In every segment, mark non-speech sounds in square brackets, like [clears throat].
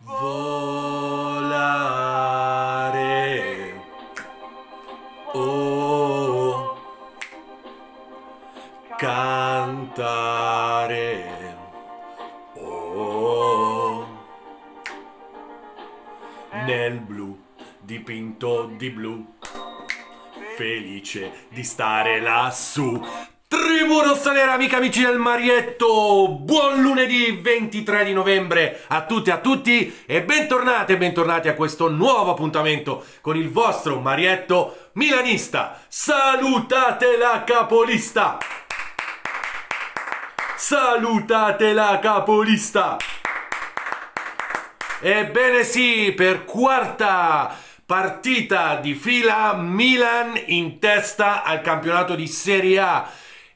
Volare. Oh. Cantare. Oh. Nel blu, dipinto di blu. Felice di stare lassù. Tribù Rossonera, amica amici del Marietto, buon lunedì 23 di novembre a tutti e a tutti e bentornate e bentornati a questo nuovo appuntamento con il vostro Marietto Milanista. Salutate la capolista! Salutate la capolista! Ebbene sì, per quarta partita di fila Milan in testa al campionato di Serie A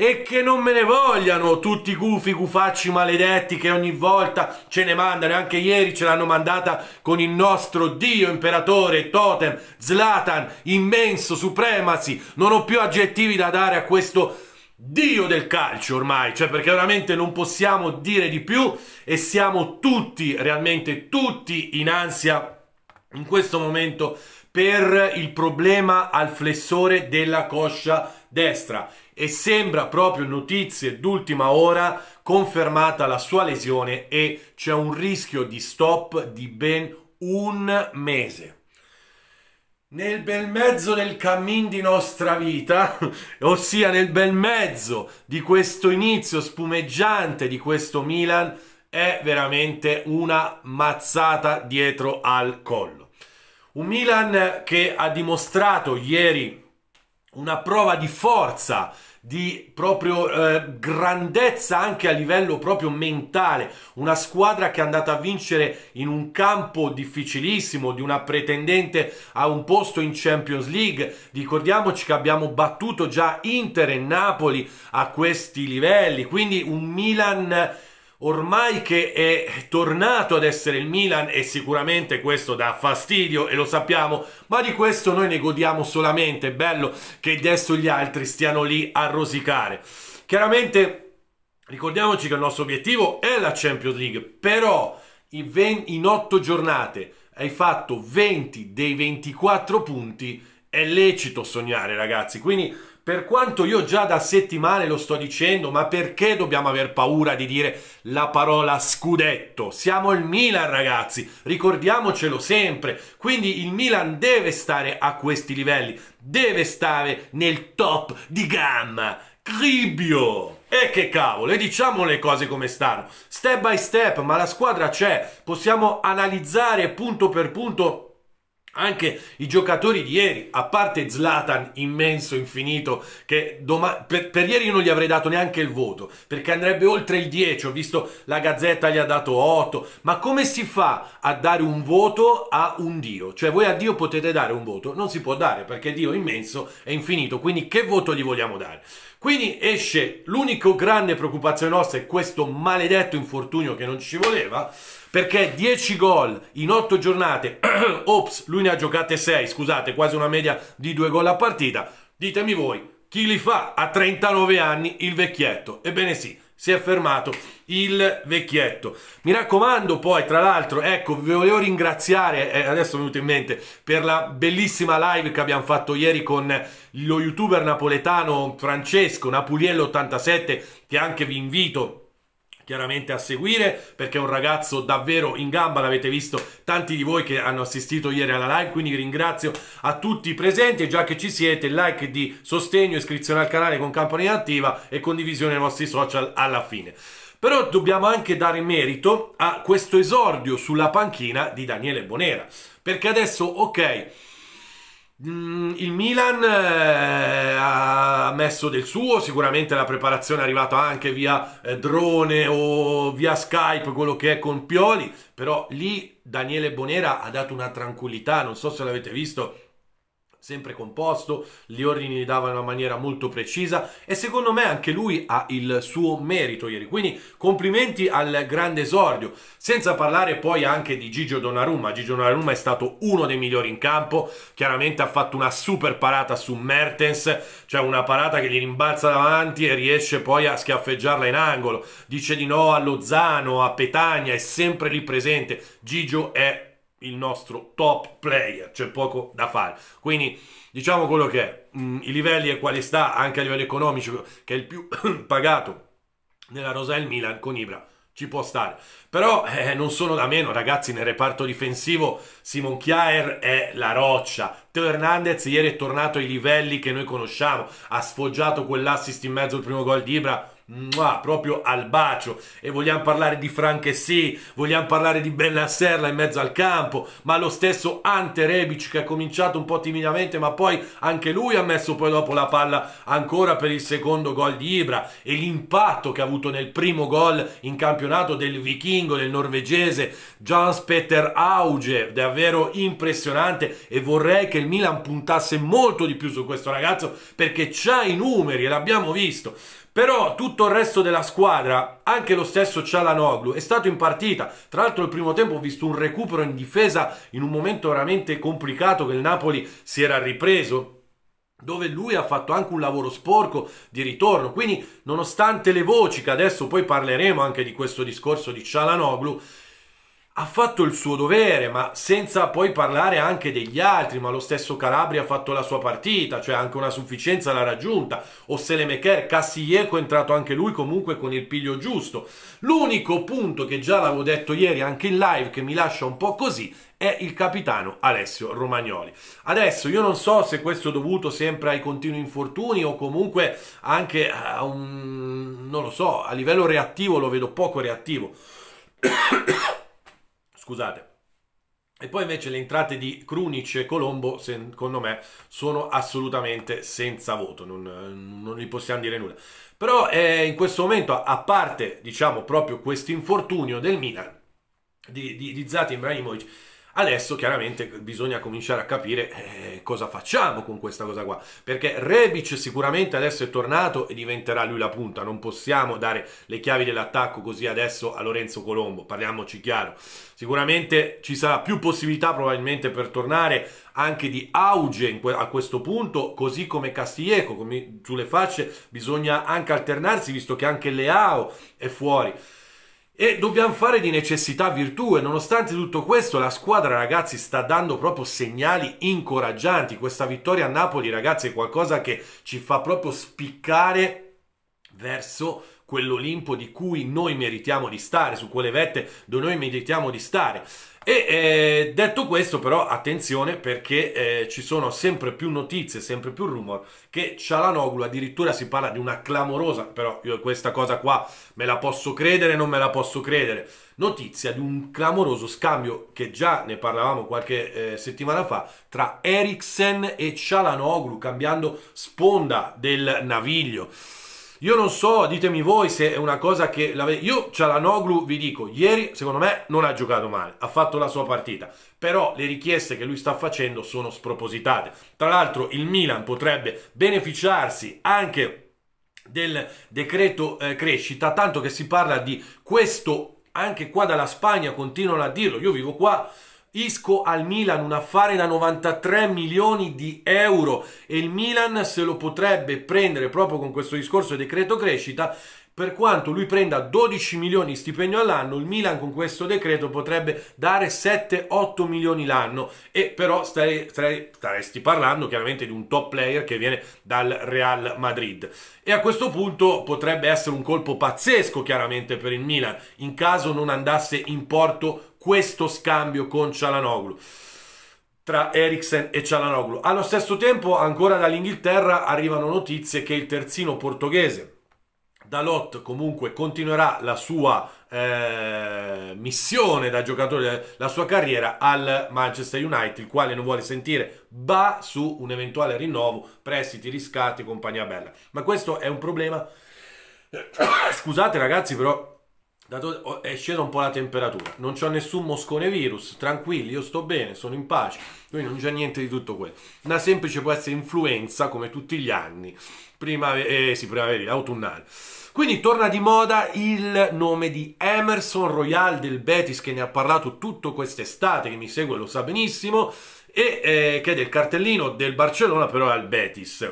e che non me ne vogliano tutti i gufi, gufacci maledetti che ogni volta ce ne mandano. Anche ieri ce l'hanno mandata con il nostro Dio, imperatore, totem, Zlatan, immenso, supremacy. Non ho più aggettivi da dare a questo dio del calcio ormai, cioè perché veramente non possiamo dire di più e siamo tutti, realmente tutti in ansia in questo momento per il problema al flessore della coscia destra e sembra proprio notizie d'ultima ora confermata la sua lesione e c'è un rischio di stop di ben un mese. Nel bel mezzo del cammin di nostra vita, [laughs] ossia nel bel mezzo di questo inizio spumeggiante di questo Milan, è veramente una mazzata dietro al collo. Un Milan che ha dimostrato ieri una prova di forza, di proprio eh, grandezza anche a livello proprio mentale, una squadra che è andata a vincere in un campo difficilissimo, di una pretendente a un posto in Champions League. Ricordiamoci che abbiamo battuto già Inter e Napoli a questi livelli, quindi un Milan ormai che è tornato ad essere il Milan e sicuramente questo dà fastidio e lo sappiamo, ma di questo noi ne godiamo solamente, è bello che adesso gli altri stiano lì a rosicare. Chiaramente ricordiamoci che il nostro obiettivo è la Champions League, però in otto giornate hai fatto 20 dei 24 punti, è lecito sognare ragazzi, quindi per quanto io già da settimane lo sto dicendo, ma perché dobbiamo aver paura di dire la parola scudetto? Siamo il Milan, ragazzi, ricordiamocelo sempre. Quindi il Milan deve stare a questi livelli, deve stare nel top di gamma. Cribbio! E che cavolo, e diciamo le cose come stanno. Step by step, ma la squadra c'è, possiamo analizzare punto per punto anche i giocatori di ieri, a parte Zlatan immenso, infinito, che per, per, ieri io non gli avrei dato neanche il voto, perché andrebbe oltre il 10, ho visto la Gazzetta gli ha dato 8, ma come si fa a dare un voto a un Dio? Cioè voi a Dio potete dare un voto? Non si può dare, perché Dio è immenso e infinito, quindi che voto gli vogliamo dare? Quindi esce l'unico grande preoccupazione nostra è questo maledetto infortunio che non ci voleva, perché 10 gol in 8 giornate, [clears throat] ops, lui ne ha giocate 6, scusate, quasi una media di 2 gol a partita, ditemi voi, chi li fa a 39 anni il vecchietto? Ebbene sì, si è fermato il vecchietto. Mi raccomando poi, tra l'altro, ecco, vi volevo ringraziare, eh, adesso è venuto in mente, per la bellissima live che abbiamo fatto ieri con lo youtuber napoletano Francesco Napuliello87, che anche vi invito chiaramente a seguire perché è un ragazzo davvero in gamba, l'avete visto tanti di voi che hanno assistito ieri alla live, quindi ringrazio a tutti i presenti e già che ci siete, like di sostegno, iscrizione al canale con campanella attiva e condivisione ai vostri social alla fine. Però dobbiamo anche dare merito a questo esordio sulla panchina di Daniele Bonera, perché adesso, ok, mm, il Milan eh, messo del suo, sicuramente la preparazione è arrivata anche via eh, drone o via Skype, quello che è con Pioli, però lì Daniele Bonera ha dato una tranquillità, non so se l'avete visto, sempre composto, gli ordini li dava in una maniera molto precisa e secondo me anche lui ha il suo merito ieri, quindi complimenti al grande esordio, senza parlare poi anche di Gigio Donnarumma, Gigio Donnarumma è stato uno dei migliori in campo, chiaramente ha fatto una super parata su Mertens, cioè una parata che gli rimbalza davanti e riesce poi a schiaffeggiarla in angolo, dice di no a Lozano, a Petagna, è sempre lì presente, Gigio è il nostro top player, c'è poco da fare. Quindi diciamo quello che è, mh, mm, i livelli e quali sta anche a livello economico, che è il più [coughs] pagato nella Rosel Milan con Ibra. Ci può stare, però eh, non sono da meno, ragazzi. Nel reparto difensivo, Simon Chiaer è la roccia. Teo Hernandez ieri è tornato ai livelli che noi conosciamo. Ha sfoggiato quell'assist in mezzo al primo gol di Ibra Mua, proprio al bacio. E vogliamo parlare di sì, vogliamo parlare di Bella Serla in mezzo al campo, ma lo stesso Ante Rebic che ha cominciato un po' timidamente, ma poi anche lui ha messo poi dopo la palla ancora per il secondo gol di Ibra e l'impatto che ha avuto nel primo gol in campionato del vichingo, del norvegese Jans Peter Auge, davvero impressionante e vorrei che il Milan puntasse molto di più su questo ragazzo perché c'ha i numeri e l'abbiamo visto. Però tutto il resto della squadra, anche lo stesso Cialanoglu, è stato in partita. Tra l'altro il primo tempo ho visto un recupero in difesa in un momento veramente complicato che il Napoli si era ripreso dove lui ha fatto anche un lavoro sporco di ritorno. Quindi, nonostante le voci, che adesso poi parleremo anche di questo discorso di Cialanoglu, ha fatto il suo dovere, ma senza poi parlare anche degli altri, ma lo stesso Calabria ha fatto la sua partita, cioè anche una sufficienza l'ha raggiunta, o Selemecher, Cassieco è entrato anche lui comunque con il piglio giusto. L'unico punto che già l'avevo detto ieri anche in live che mi lascia un po' così è il capitano Alessio Romagnoli. Adesso io non so se questo è dovuto sempre ai continui infortuni o comunque anche a un... non lo so, a livello reattivo lo vedo poco reattivo. [coughs] Scusate. E poi invece le entrate di Krunic e Colombo, secondo me, sono assolutamente senza voto, non, non gli possiamo dire nulla. Però eh, in questo momento, a parte, diciamo, proprio questo infortunio del Milan, di, di, di Zati Ibrahimovic, Adesso chiaramente bisogna cominciare a capire eh, cosa facciamo con questa cosa qua, perché Rebic sicuramente adesso è tornato e diventerà lui la punta, non possiamo dare le chiavi dell'attacco così adesso a Lorenzo Colombo, parliamoci chiaro. Sicuramente ci sarà più possibilità probabilmente per tornare anche di auge a questo punto, così come Castiglieco, come sulle facce bisogna anche alternarsi visto che anche Leao è fuori. E dobbiamo fare di necessità virtù e nonostante tutto questo la squadra ragazzi sta dando proprio segnali incoraggianti. Questa vittoria a Napoli ragazzi è qualcosa che ci fa proprio spiccare verso quell'Olimpo di cui noi meritiamo di stare, su quelle vette dove noi meritiamo di stare. E eh, detto questo, però, attenzione perché eh, ci sono sempre più notizie, sempre più rumor che Cialanoglu addirittura si parla di una clamorosa, però io questa cosa qua me la posso credere, non me la posso credere. Notizia di un clamoroso scambio che già ne parlavamo qualche eh, settimana fa tra Eriksen e Cialanoglu, cambiando sponda del naviglio. Io non so, ditemi voi se è una cosa che... La... Io Cialanoglu, vi dico, ieri secondo me non ha giocato male, ha fatto la sua partita, però le richieste che lui sta facendo sono spropositate. Tra l'altro il Milan potrebbe beneficiarsi anche del decreto eh, crescita, tanto che si parla di questo anche qua dalla Spagna continuano a dirlo, io vivo qua Isco al Milan, un affare da 93 milioni di euro e il Milan se lo potrebbe prendere proprio con questo discorso di decreto crescita per quanto lui prenda 12 milioni di stipendio all'anno, il Milan con questo decreto potrebbe dare 7-8 milioni l'anno e però stare, stare, staresti parlando chiaramente di un top player che viene dal Real Madrid. E a questo punto potrebbe essere un colpo pazzesco chiaramente per il Milan in caso non andasse in porto questo scambio con Cialanoglu tra Eriksen e Cialanoglu. Allo stesso tempo, ancora dall'Inghilterra arrivano notizie che il terzino portoghese Dalot comunque continuerà la sua eh, missione da giocatore, la sua carriera al Manchester United, il quale non vuole sentire ba su un eventuale rinnovo, prestiti, riscatti e compagnia bella. Ma questo è un problema. [coughs] Scusate ragazzi, però Dato, è scesa un po' la temperatura, non c'ho nessun moscone virus, tranquilli, io sto bene, sono in pace, quindi non c'è niente di tutto quello. Una semplice può essere influenza come tutti gli anni, primavera, eh, sì, primavera, autunnale. Quindi torna di moda il nome di Emerson Royal del Betis che ne ha parlato tutto quest'estate, che mi segue lo sa benissimo, e eh, che è del cartellino del Barcellona però al Betis.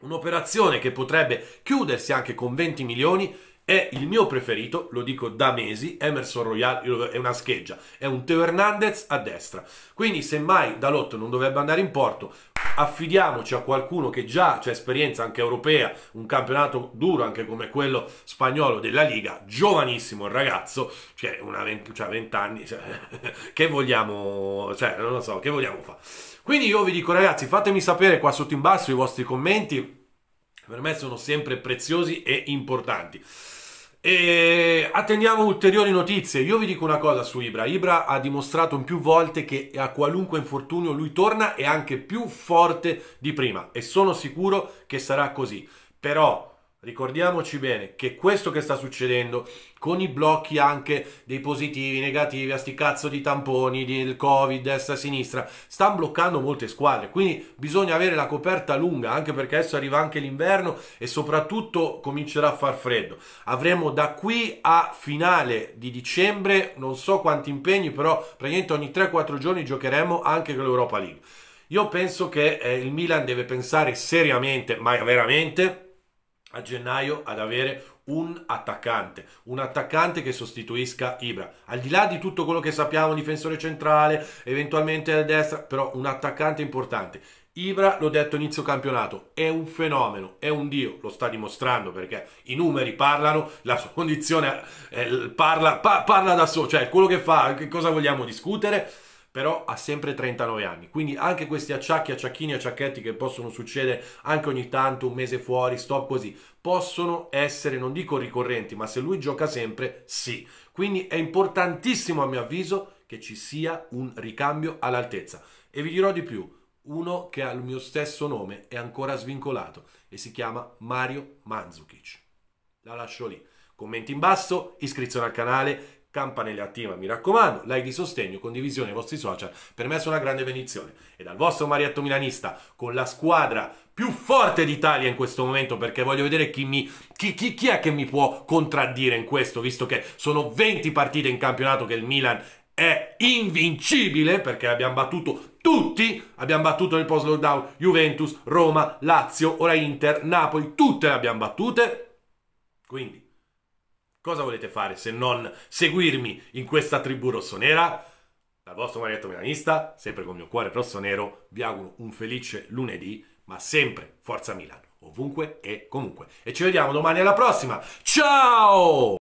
Un'operazione che potrebbe chiudersi anche con 20 milioni è il mio preferito, lo dico da mesi, Emerson Royal è una scheggia, è un Teo Hernandez a destra. Quindi semmai Dalot non dovrebbe andare in porto, affidiamoci a qualcuno che già c'è esperienza anche europea, un campionato duro anche come quello spagnolo della Liga, giovanissimo il ragazzo, cioè una 20, cioè 20 anni, cioè, [laughs] che vogliamo, cioè non lo so, che vogliamo fare. Quindi io vi dico ragazzi, fatemi sapere qua sotto in basso i vostri commenti, per me sono sempre preziosi e importanti. E attendiamo ulteriori notizie. Io vi dico una cosa su Ibra. Ibra ha dimostrato più volte che a qualunque infortunio lui torna e anche più forte di prima e sono sicuro che sarà così. Però Ricordiamoci bene che questo che sta succedendo con i blocchi anche dei positivi, negativi, a sti cazzo di tamponi, del covid, destra, sinistra, sta bloccando molte squadre, quindi bisogna avere la coperta lunga, anche perché adesso arriva anche l'inverno e soprattutto comincerà a far freddo. Avremo da qui a finale di dicembre non so quanti impegni, però praticamente ogni 3-4 giorni giocheremo anche con l'Europa League. Io penso che eh, il Milan deve pensare seriamente, ma veramente a gennaio ad avere un attaccante, un attaccante che sostituisca Ibra. Al di là di tutto quello che sappiamo, difensore centrale, eventualmente a destra, però un attaccante importante. Ibra, l'ho detto inizio campionato, è un fenomeno, è un dio, lo sta dimostrando perché i numeri parlano, la sua condizione eh, parla, pa parla da solo, cioè quello che fa, che cosa vogliamo discutere? però ha sempre 39 anni. Quindi anche questi acciacchi, acciacchini, acciacchetti che possono succedere anche ogni tanto, un mese fuori, stop così, possono essere, non dico ricorrenti, ma se lui gioca sempre, sì. Quindi è importantissimo a mio avviso che ci sia un ricambio all'altezza. E vi dirò di più, uno che ha il mio stesso nome è ancora svincolato e si chiama Mario Mandzukic. La lascio lì. Commenti in basso, iscrizione al canale campanella attiva, mi raccomando, like di sostegno, condivisione ai vostri social, per me sono una grande benedizione. E dal vostro Marietto Milanista, con la squadra più forte d'Italia in questo momento, perché voglio vedere chi, mi, chi, chi, chi è che mi può contraddire in questo, visto che sono 20 partite in campionato che il Milan è invincibile, perché abbiamo battuto tutti, abbiamo battuto nel post-lockdown Juventus, Roma, Lazio, ora Inter, Napoli, tutte le abbiamo battute. Quindi cosa volete fare se non seguirmi in questa tribù rossonera? Dal vostro Marietto Milanista, sempre con il mio cuore rossonero, vi auguro un felice lunedì, ma sempre Forza Milan, ovunque e comunque. E ci vediamo domani alla prossima. Ciao!